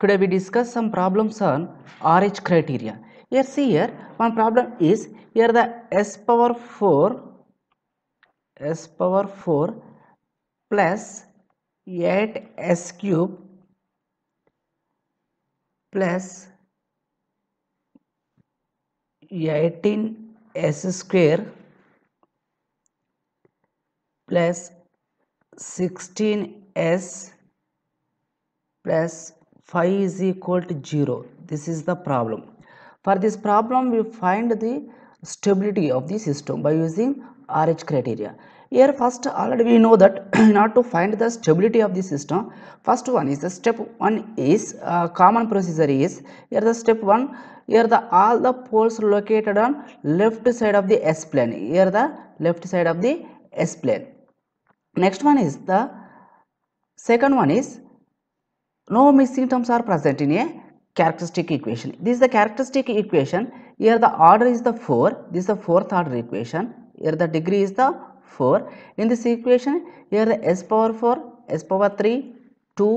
today we discuss some problems on RH criteria. Here see here one problem is here the S power 4 S power 4 plus 8 S cube plus 18 S square plus 16 S plus phi is equal to 0 this is the problem for this problem we find the stability of the system by using RH criteria here first already we know that in order to find the stability of the system first one is the step one is uh, common procedure is here the step one here the all the poles located on left side of the s plane here the left side of the s plane next one is the second one is no missing terms are present in a characteristic equation. This is the characteristic equation. Here the order is the 4. This is the fourth order equation. Here the degree is the 4. In this equation, here the s power 4, s power 3, 2,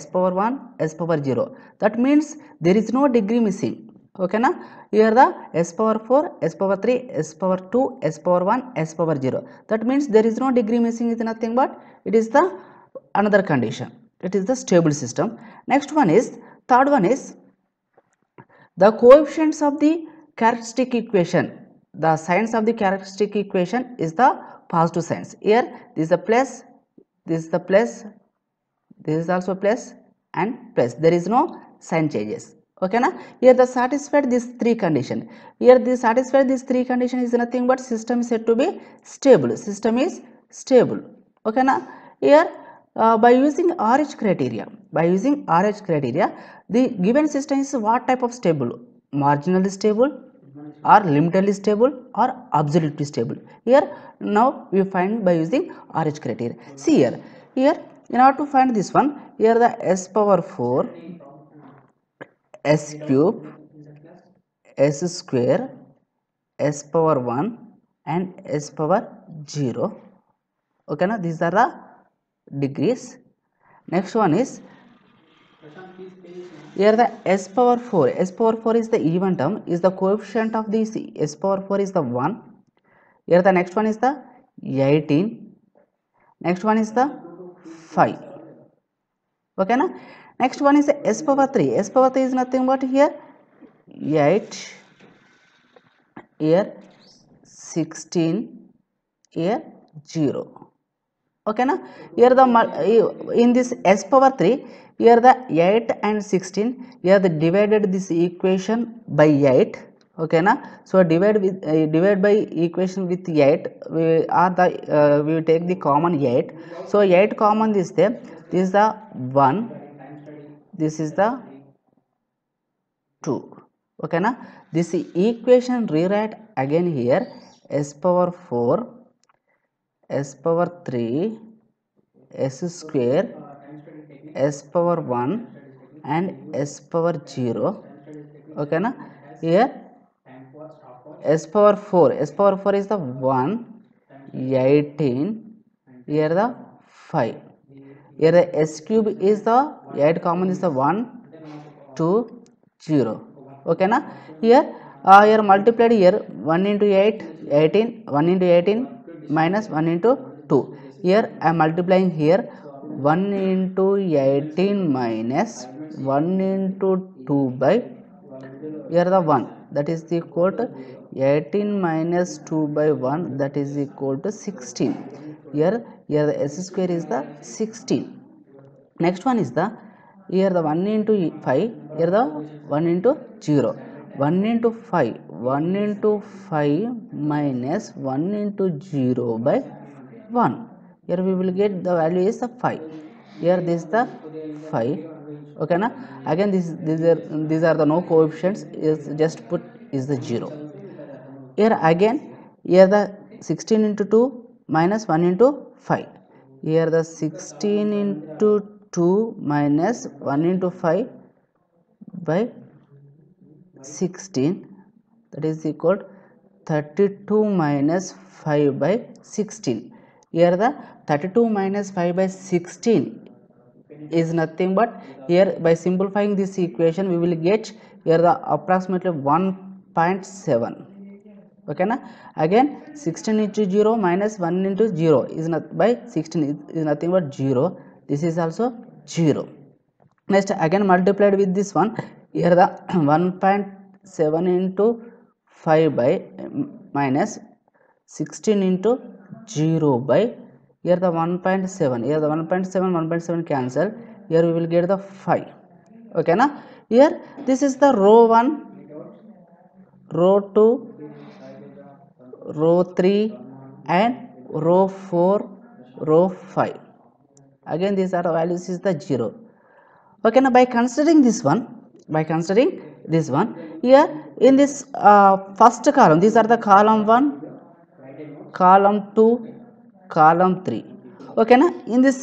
s power 1, s power 0. That means there is no degree missing. Okay, na? Here the s power 4, s power 3, s power 2, s power 1, s power 0. That means there is no degree missing is nothing but it is the another condition that is the stable system. Next one is, third one is, the coefficients of the characteristic equation. The signs of the characteristic equation is the positive signs. Here, this is a plus, this is the plus, this is also plus and plus. There is no sign changes. Okay, na? here the satisfied these three condition. Here the satisfied these three condition is nothing but system is said to be stable. System is stable. Okay, na? here uh, by using RH criteria. By using RH criteria, the given system is what type of stable? Marginally stable or limitedly stable or absolutely stable. Here now we find by using RH criteria. See here, here in order to find this one, here the S power 4, S cube, S square, S power 1 and S power 0. Okay, now these are the degrees. Next one is here the s power 4 s power 4 is the even term is the coefficient of this s power 4 is the 1 here the next one is the 18 next one is the 5 okay na next one is the s power 3 s power 3 is nothing but here 8 here 16 here 0 okay na here the eh, in this s power 3 here the 8 and 16 here the divided this equation by 8 okay na so divide with eh, divide by equation with 8 we are the eh, we take the common 8 so 8 common is there this is the 1 this is the 2 okay na this equation rewrite again here s power 4 s power 3 s square s power 1 and s power 0 okay na here s power 4 s power 4 is the 1 18 here the 5 here the s cube is the 8 common is the 1 2 0 okay na here uh, here multiplied here 1 into 8 18 1 into 18 minus 1 into 2 here i am multiplying here 1 into 18 minus 1 into 2 by here the 1 that is the equal to 18 minus 2 by 1 that is equal to 16 here here the s square is the 16 next one is the here the 1 into 5 here the 1 into 0 1 into 5 1 into 5 minus 1 into 0 by 1 here we will get the value is the 5 here this is the 5 okay na again this these are these are the no coefficients is just put is the 0 here again here the 16 into 2 minus 1 into 5 here the 16 into 2 minus 1 into 5 by 16 that is equal to 32 minus 5 by 16 here the 32 minus 5 by 16 is nothing but here by simplifying this equation we will get here the approximately 1.7 okay na again 16 into 0 minus 1 into 0 is not by 16 is nothing but 0 this is also 0 next again multiplied with this one here the 1.7 into 5 by minus 16 into 0 by here the 1.7 here the 1.7 1.7 cancel here we will get the 5 okay na here this is the row 1 row 2 row 3 and row 4 row 5 again these are the values is the 0 okay now by considering this one by considering this one here in this uh, first column these are the column 1 column 2 column 3 okay na in this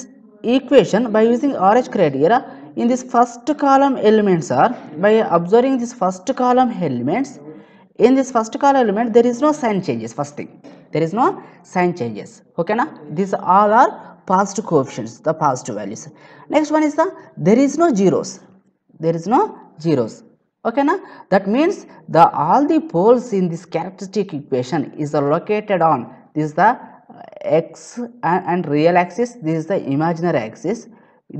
equation by using RH criteria in this first column elements are by observing this first column elements in this first column element there is no sign changes first thing there is no sign changes okay na these all are past coefficients the past values next one is the there is no zeros there is no zeros okay na that means the all the poles in this characteristic equation is located on this is the uh, x and, and real axis this is the imaginary axis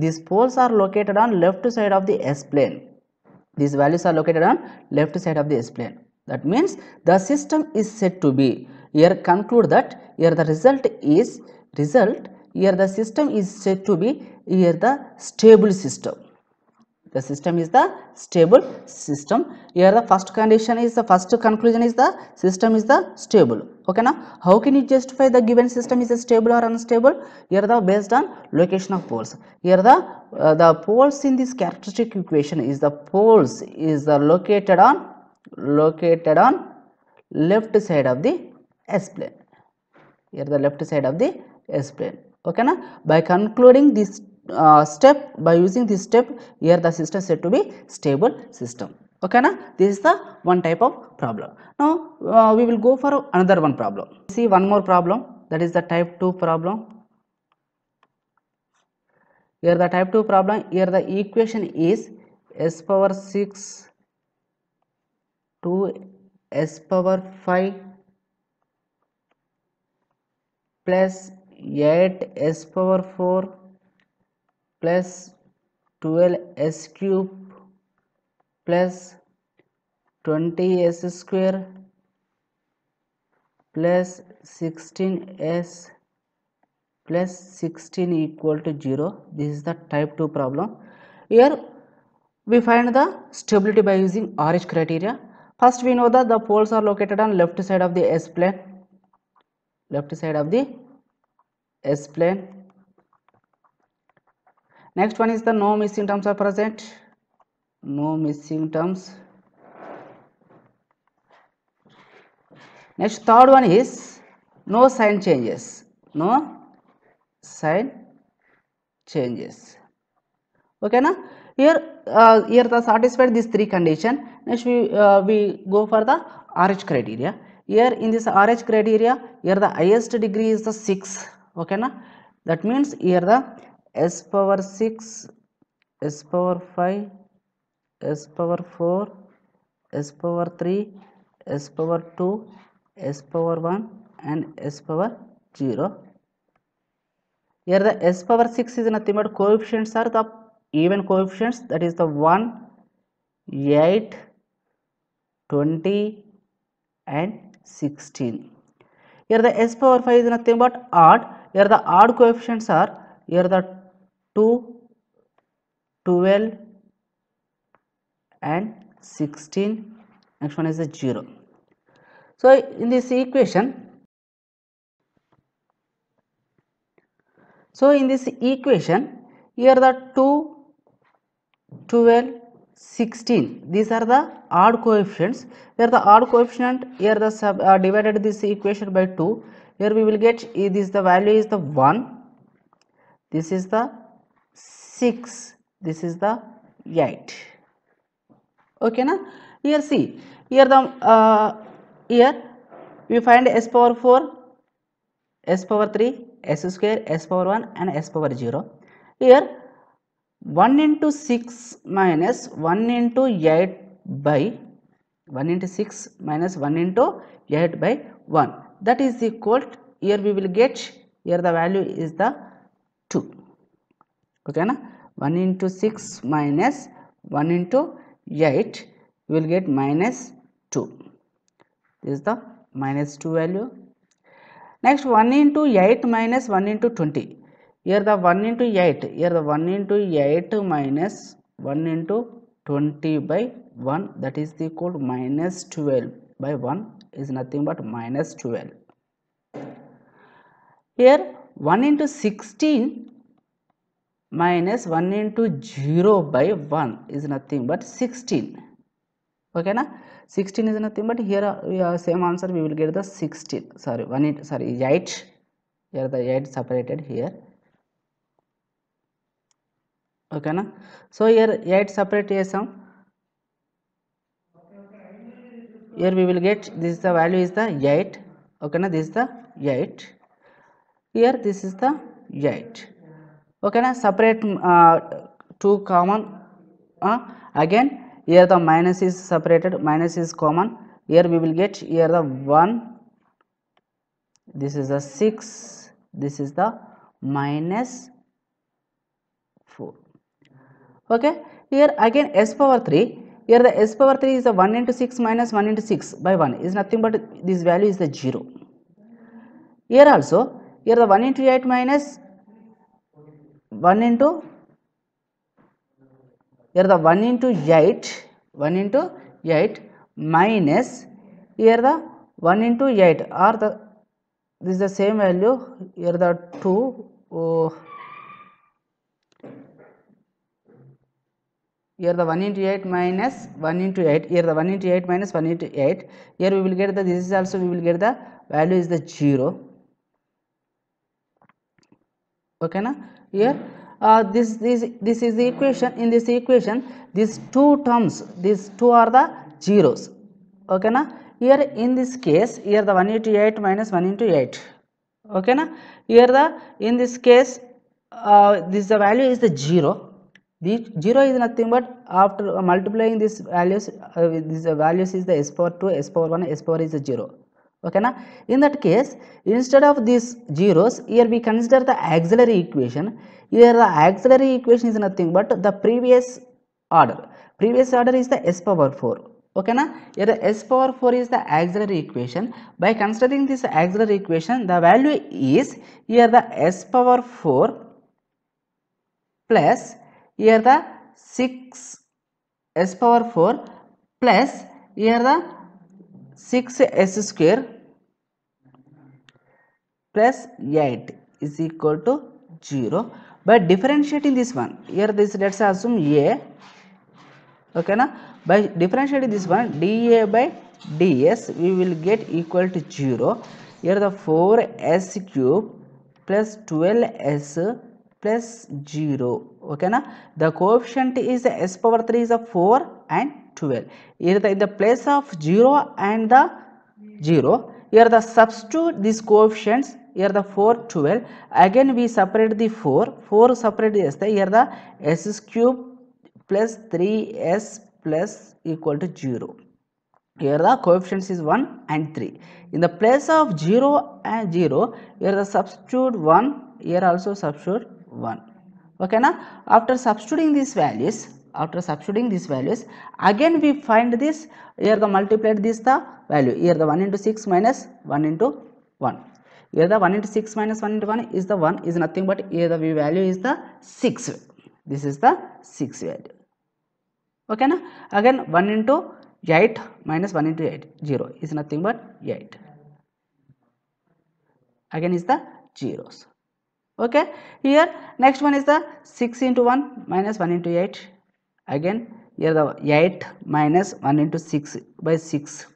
these poles are located on left side of the s plane these values are located on left side of the s plane that means the system is said to be here conclude that here the result is result here the system is said to be here the stable system the system is the stable system here the first condition is the first conclusion is the system is the stable okay now how can you justify the given system is stable or unstable here the based on location of poles here the uh, the poles in this characteristic equation is the poles is the located on located on left side of the s plane here the left side of the s plane okay now by concluding this uh, step by using this step here the system said to be stable system okay na this is the one type of problem now uh, we will go for another one problem see one more problem that is the type 2 problem here the type 2 problem here the equation is s power 6 to s power 5 plus 8 s power 4 plus 12 s cube plus 20 s square plus 16 s plus 16 equal to 0 this is the type 2 problem here we find the stability by using RH criteria first we know that the poles are located on left side of the s plane left side of the s plane next one is the no missing terms are present no missing terms next third one is no sign changes no sign changes okay now here uh, here the satisfied these three condition next we uh, we go for the rh criteria here in this rh criteria here the highest degree is the 6 okay na that means here the s power 6 s power 5 s power 4 s power 3 s power 2 s power 1 and s power 0 here the s power 6 is nothing but coefficients are the even coefficients that is the 1 8 20 and 16 here the s power 5 is nothing but odd here the odd coefficients are here the 2, 12 and 16 next one is a 0. So, in this equation so in this equation here the 2, 12, 16 these are the odd coefficients where the odd coefficient here the sub uh, divided this equation by 2 here we will get this the value is the 1 this is the 6 this is the 8 okay na here see here the uh, here we find s power 4 s power 3 s square s power 1 and s power 0 here 1 into 6 minus 1 into 8 by 1 into 6 minus 1 into 8 by 1 that is equal here we will get here the value is the 2 okay na 1 into 6 minus 1 into 8 you will get minus 2 this is the minus 2 value next 1 into 8 minus 1 into 20 here the 1 into 8 here the 1 into 8 minus 1 into 20 by 1 that is the equal minus 12 by 1 is nothing but minus 12 here 1 into 16 minus 1 into 0 by 1 is nothing but 16 okay na 16 is nothing but here uh, same answer we will get the 16 sorry 1 it sorry 8 here the 8 separated here okay na so here 8 separate here some here we will get this is the value is the 8 okay na this is the 8 here this is the 8 ಓಕೆನಾ separate uh, two common. Uh, again here the minus is separated minus is common here we will get here the 1 this is the 6 this is the minus 4 okay here again s power 3 here the s power 3 is the 1 into 6 minus 1 into 6 by 1 is nothing but this value is the 0 here also here the 1 into 8 minus 1 into here the 1 into 8 1 into 8 minus here the 1 into 8 or the this is the same value here the 2 oh, here the 1 into 8 minus 1 into 8 here the 1 into 8 minus 1 into 8 here we will get the this is also we will get the value is the 0 okay na here uh, this this this is the equation in this equation these two terms these two are the zeros okay na here in this case here the 1 into 8 minus 1 into 8 okay na here the in this case uh, this the value is the zero the zero is nothing but after multiplying these values uh, these values is the s power 2 s power 1 s power is the zero okay na in that case instead of these zeros here we consider the auxiliary equation here the auxiliary equation is nothing but the previous order previous order is the s power 4 okay na here the s power 4 is the auxiliary equation by considering this auxiliary equation the value is here the s power 4 plus here the 6 s power 4 plus here the 6 s square plus 8 is equal to 0 by differentiating this one here this let's assume a okay now by differentiating this one dA by dS we will get equal to 0 here the 4s cube plus 12s plus 0 okay now the coefficient is s power 3 is a 4 and 12 here the, in the place of 0 and the 0 here the substitute these coefficients here the 4 12 again we separate the 4 4 separate the here the s cube plus 3s plus equal to 0 here the coefficients is 1 and 3 in the place of 0 and 0 here the substitute 1 here also substitute 1 okay now after substituting these values after substituting these values again we find this here the multiplied this the value here the 1 into 6 minus 1 into 1 here the 1 into 6 minus 1 into 1 is the 1 is nothing but here the value is the 6. This is the 6 value. Okay na? Again 1 into 8 minus 1 into 8 0 is nothing but 8. Again is the zeros. Okay. Here next one is the 6 into 1 minus 1 into 8. Again here the 8 minus 1 into 6 by 6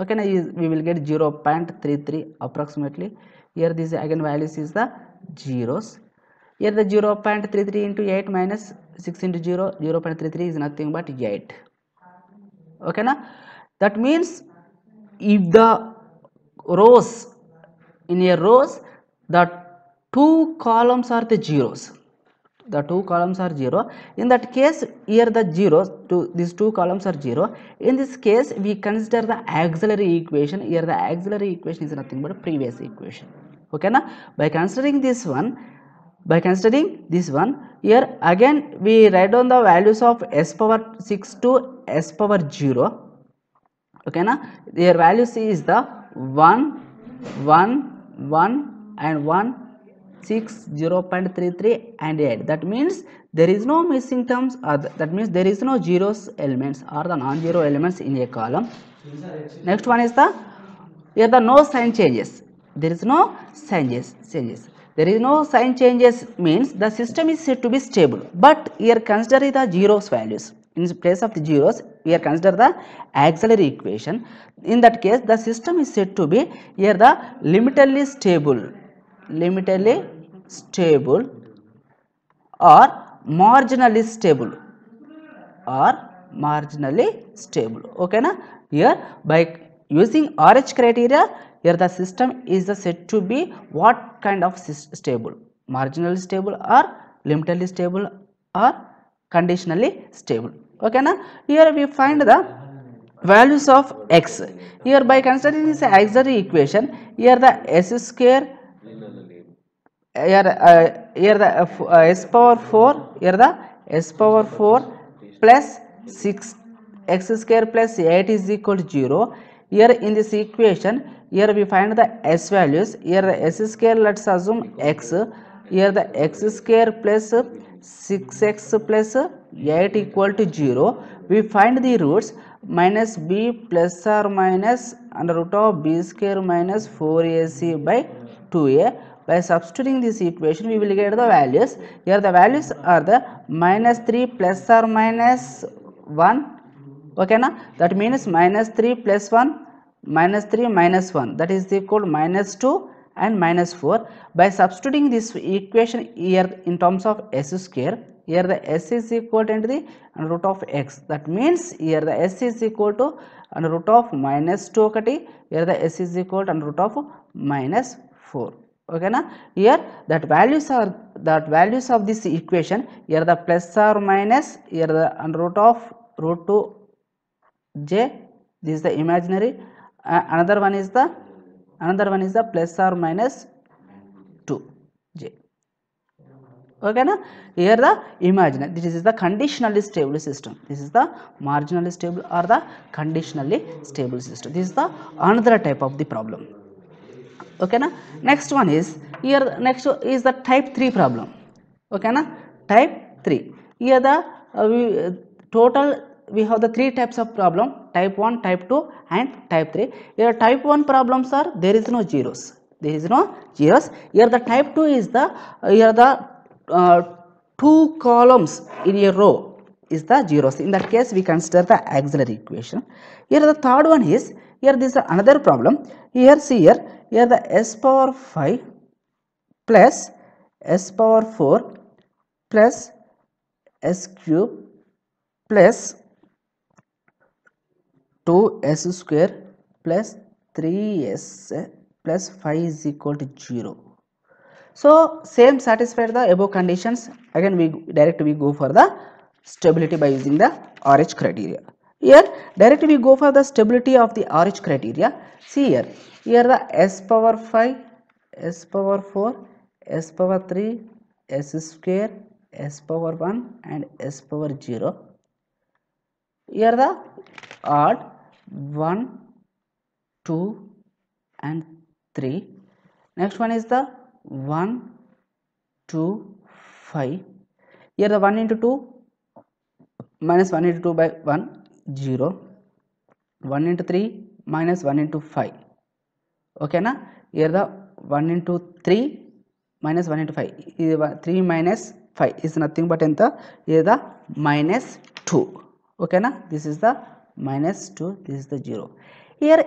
okay now is we will get 0 0.33 approximately here this again values is the zeros here the 0 0.33 into 8 minus 6 into 0 0 0.33 is nothing but 8 okay now that means if the rows in a rows the two columns are the zeros the two columns are 0 in that case here the 0 to these two columns are 0 in this case we consider the auxiliary equation here the auxiliary equation is nothing but previous equation okay Now, by considering this one by considering this one here again we write down the values of s power 6 to s power 0 okay Now, their values is the 1 1 1 and 1 6 0.33 and 8 that means there is no missing terms or uh, th that means there is no zeros elements or the non-zero elements in a column next one is the here the no sign changes there is no sign changes there is no sign changes means the system is said to be stable but here consider the zeros values in place of the zeros we are consider the auxiliary equation in that case the system is said to be here the limitedly stable limitally stable or marginally stable or marginally stable okay na here by using RH criteria here the system is said to be what kind of stable marginally stable or limitally stable or conditionally stable okay na here we find the values of x here by considering this auxiliary equation here the s square here here the uh, s power 4 here the s power 4 plus 6 x square plus 8 is equal to 0 here in this equation here we find the s values here the s square let's assume x here the x square plus 6x plus 8 equal to 0 we find the roots minus b plus or minus under root of b square minus 4ac by 2a by substituting this equation we will get the values here the values are the minus 3 plus or minus 1 okay na that means minus 3 plus 1 minus 3 minus 1 that is equal minus 2 and minus 4 by substituting this equation here in terms of s square here the s is equal to the root of x that means here the s is equal to root of minus 2 here the s is equal to root of minus 4 okay na here that values are that values of this equation here the plus or minus here the under root of root 2 j this is the imaginary uh, another one is the another one is the plus or minus 2 j okay na here the imaginary this is the conditionally stable system this is the marginally stable or the conditionally stable system this is the another type of the problem okay na next one is here next is the type 3 problem okay na type 3 here the uh, we, uh, total we have the three types of problem type 1 type 2 and type 3 here type 1 problems are there is no zeros there is no zeros here the type 2 is the uh, here the uh, two columns in a row is the zeros in that case we consider the auxiliary equation here the third one is here this is another problem here see here here the s power 5 plus s power 4 plus s cube plus 2s square plus 3s plus 5 is equal to 0. So same satisfied the above conditions again we direct we go for the stability by using the RH criteria. Here directly we go for the stability of the RH criteria. See here, here the S power 5, S power 4, S power 3, S square, S power 1 and S power 0. Here the odd 1, 2 and 3. Next one is the 1, 2, 5. Here the 1 into 2 minus 1 into 2 by 1 0 1 into 3 minus 1 into 5 Okay, na? Here the 1 into 3 minus 1 into 5 3 minus 5 is nothing but the here the 2 Okay, na? This is the 2 this is the 0 here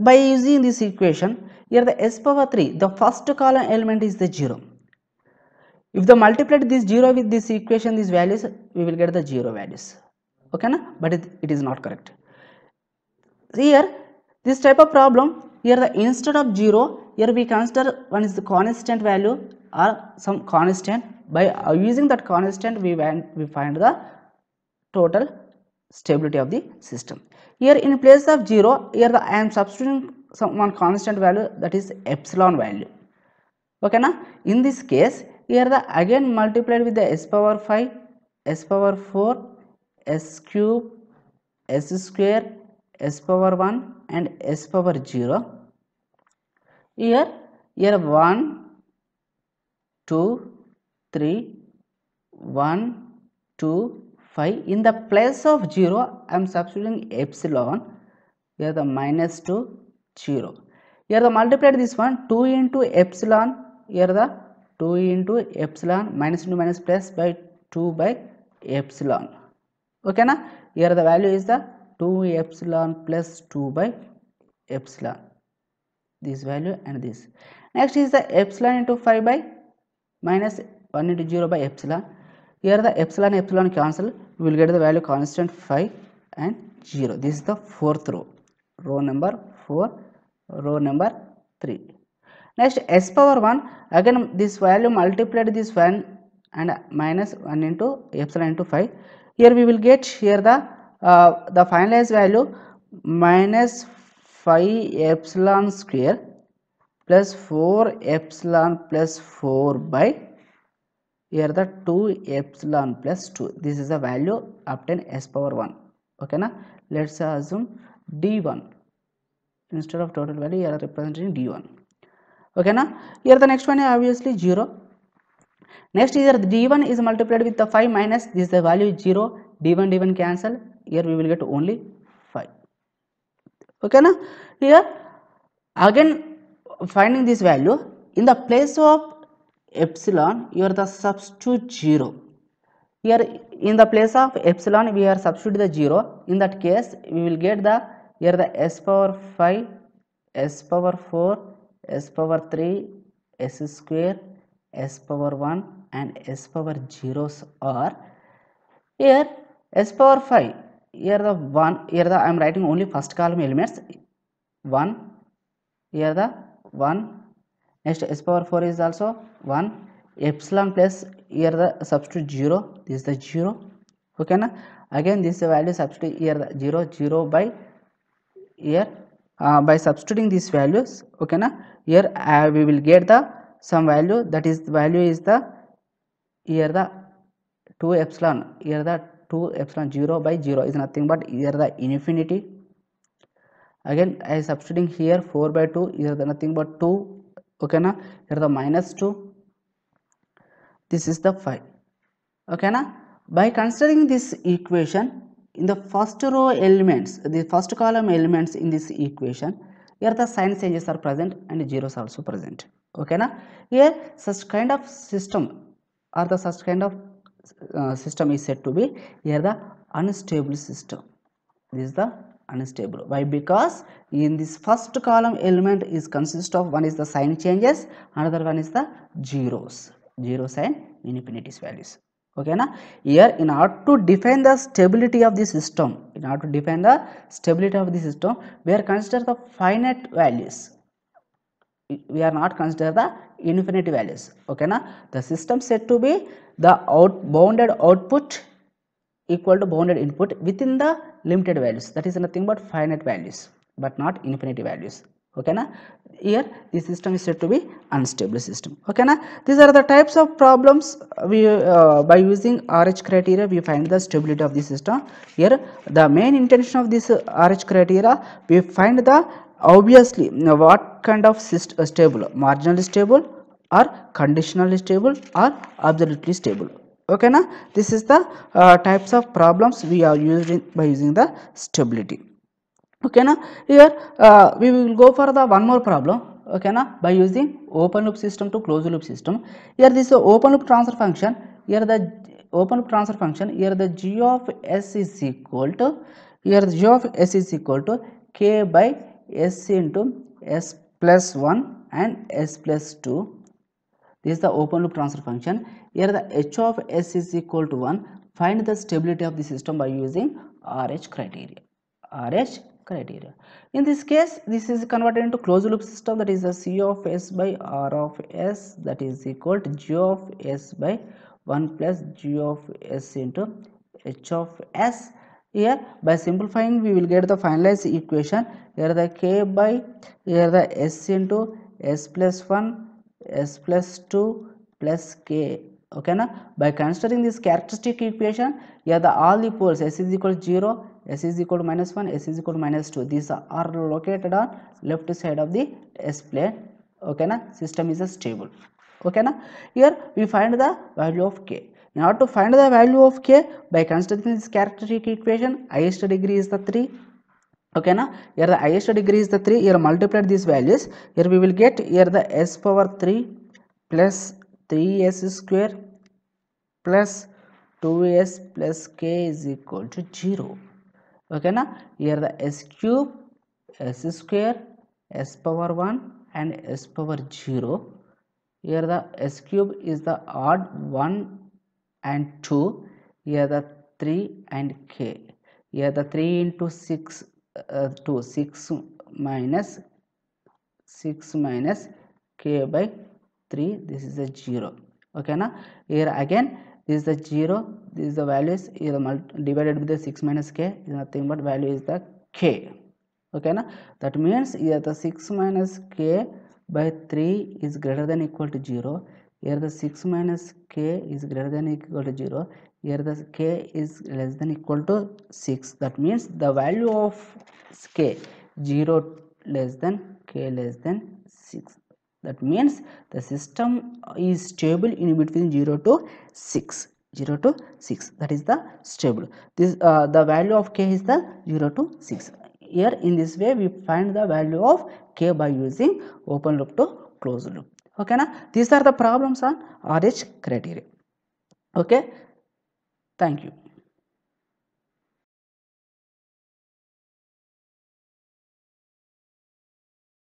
by using this equation here the s power 3 the first column element is the 0 if the multiplied this 0 with this equation these values we will get the 0 values okay na? but it, it is not correct here this type of problem here the instead of 0 here we consider one is the constant value or some constant by uh, using that constant we, we find the total stability of the system here in place of 0 here the, I am substituting some one constant value that is epsilon value okay na in this case here the again multiplied with the s power 5 s power 4 s cube s square s power 1 and s power 0 here here 1 2 3 1 2 5 in the place of 0 I am substituting epsilon here the minus 2 0 here the multiply this one 2 into epsilon here the 2 into epsilon minus 2 minus plus by 2 by epsilon okay na here the value is the 2 epsilon plus 2 by epsilon this value and this next is the epsilon into 5 by minus 1 into 0 by epsilon here the epsilon epsilon cancel we will get the value constant 5 and 0 this is the fourth row row number 4 row number 3 next s power 1 again this value multiplied this 1 and minus 1 into epsilon into 5 here we will get here the uh, the finalized value minus 5 epsilon square plus 4 epsilon plus 4 by here the 2 epsilon plus 2 this is the value obtained s power 1 okay na let's assume d1 instead of total value here representing d1 okay na here the next one is obviously 0 Next here d1 is multiplied with the 5 minus this is the value 0 d1 d1 cancel here we will get only 5 okay now here again finding this value in the place of epsilon you are the substitute 0 here in the place of epsilon we are substitute the 0 in that case we will get the here the s power 5 s power 4 s power 3 s square s power 1 and s power zeros are here s power 5 here the 1 here the I am writing only first column elements 1 here the 1 next s power 4 is also 1 epsilon plus here the substitute 0 this is the 0 okay na? again this value substitute here the 0 0 by here uh, by substituting these values okay na here uh, we will get the some value that is value is the here the 2 epsilon here the 2 epsilon 0 by 0 is nothing but here the infinity again I substituting here 4 by 2 here the nothing but 2 okay na here the minus 2 this is the 5 okay na by considering this equation in the first row elements the first column elements in this equation here the sign changes are present and zeros also present okay na here such kind of system or the such kind of uh, system is said to be here the unstable system this is the unstable why because in this first column element is consist of one is the sign changes another one is the zeros zeros and infinities values okay na here in order to define the stability of the system in order to define the stability of the system we are consider the finite values we are not consider the infinite values okay na the system said to be the out bounded output equal to bounded input within the limited values that is nothing but finite values but not infinite values okay na here the system is said to be unstable system okay na these are the types of problems we uh, by using rh criteria we find the stability of the system here the main intention of this uh, rh criteria we find the obviously what kind of uh, stable marginally stable or conditionally stable or absolutely stable okay now this is the uh, types of problems we are used in, by using the stability okay now here uh, we will go for the one more problem okay now by using open loop system to closed loop system here this is open loop transfer function here the open loop transfer function here the g of s is equal to here the g of s is equal to k by s into s plus 1 and s plus 2 this is the open loop transfer function here the h of s is equal to 1 find the stability of the system by using rh criteria rh criteria in this case this is converted into closed loop system that is the c of s by r of s that is equal to g of s by 1 plus g of s into h of s here by simplifying we will get the finalized equation here the k by here the s into s plus 1 s plus 2 plus k okay na by considering this characteristic equation here the all the poles s is equal to 0 s is equal to minus 1 s is equal to minus 2 these are located on left side of the s plane okay na system is stable okay na here we find the value of k in order to find the value of k by considering this characteristic equation, highest degree is the 3. Okay, now here the highest degree is the 3. Here multiply these values. Here we will get here the s power 3 plus 3s square plus 2s plus k is equal to 0. Okay, now here the s cube, s square, s power 1 and s power 0. Here the s cube is the odd 1 and 2 here the 3 and k here the 3 into 6 uh, 2 6 minus 6 minus k by 3 this is a 0 okay now here again this is the 0 this is the value is here divided with the 6 minus k is nothing but value is the k okay now that means here the 6 minus k by 3 is greater than equal to 0 here the 6 minus k is greater than equal to 0. Here the k is less than equal to 6. That means the value of k 0 less than k less than 6. That means the system is stable in between 0 to 6. 0 to 6 that is the stable this uh, the value of k is the 0 to 6 here in this way we find the value of k by using open loop to closed loop ఓకేనా these are the problems on RH criteria okay thank you